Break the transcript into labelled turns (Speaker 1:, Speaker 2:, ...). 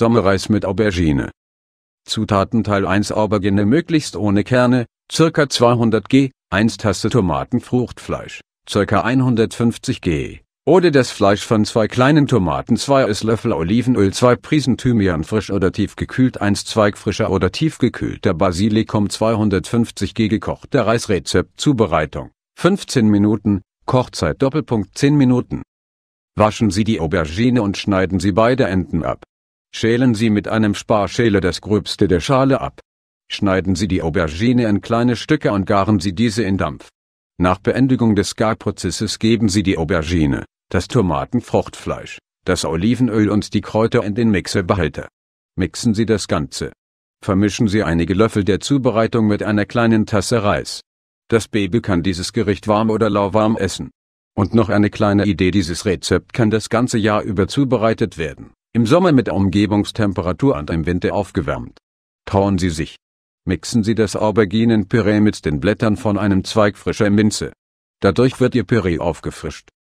Speaker 1: Sommerreis mit Aubergine. Zutaten Teil 1 Aubergine möglichst ohne Kerne, ca. 200 g, 1 Tasse Tomatenfruchtfleisch, ca. 150 g, oder das Fleisch von zwei kleinen Tomaten 2 Esslöffel Olivenöl 2 Prisen Thymian frisch oder tiefgekühlt 1 Zweig frischer oder tiefgekühlter Basilikum 250 g gekochter Reisrezept Zubereitung 15 Minuten, Kochzeit Doppelpunkt 10 Minuten. Waschen Sie die Aubergine und schneiden Sie beide Enden ab. Schälen Sie mit einem Sparschäler das Gröbste der Schale ab. Schneiden Sie die Aubergine in kleine Stücke und garen Sie diese in Dampf. Nach Beendigung des Garprozesses geben Sie die Aubergine, das Tomatenfruchtfleisch, das Olivenöl und die Kräuter in den Mixerbehälter. Mixen Sie das Ganze. Vermischen Sie einige Löffel der Zubereitung mit einer kleinen Tasse Reis. Das Baby kann dieses Gericht warm oder lauwarm essen. Und noch eine kleine Idee dieses Rezept kann das ganze Jahr über zubereitet werden. Im Sommer mit Umgebungstemperatur und im Winter aufgewärmt. Trauen Sie sich. Mixen Sie das Auberginenpüree mit den Blättern von einem Zweig frischer Minze. Dadurch wird Ihr Püree aufgefrischt.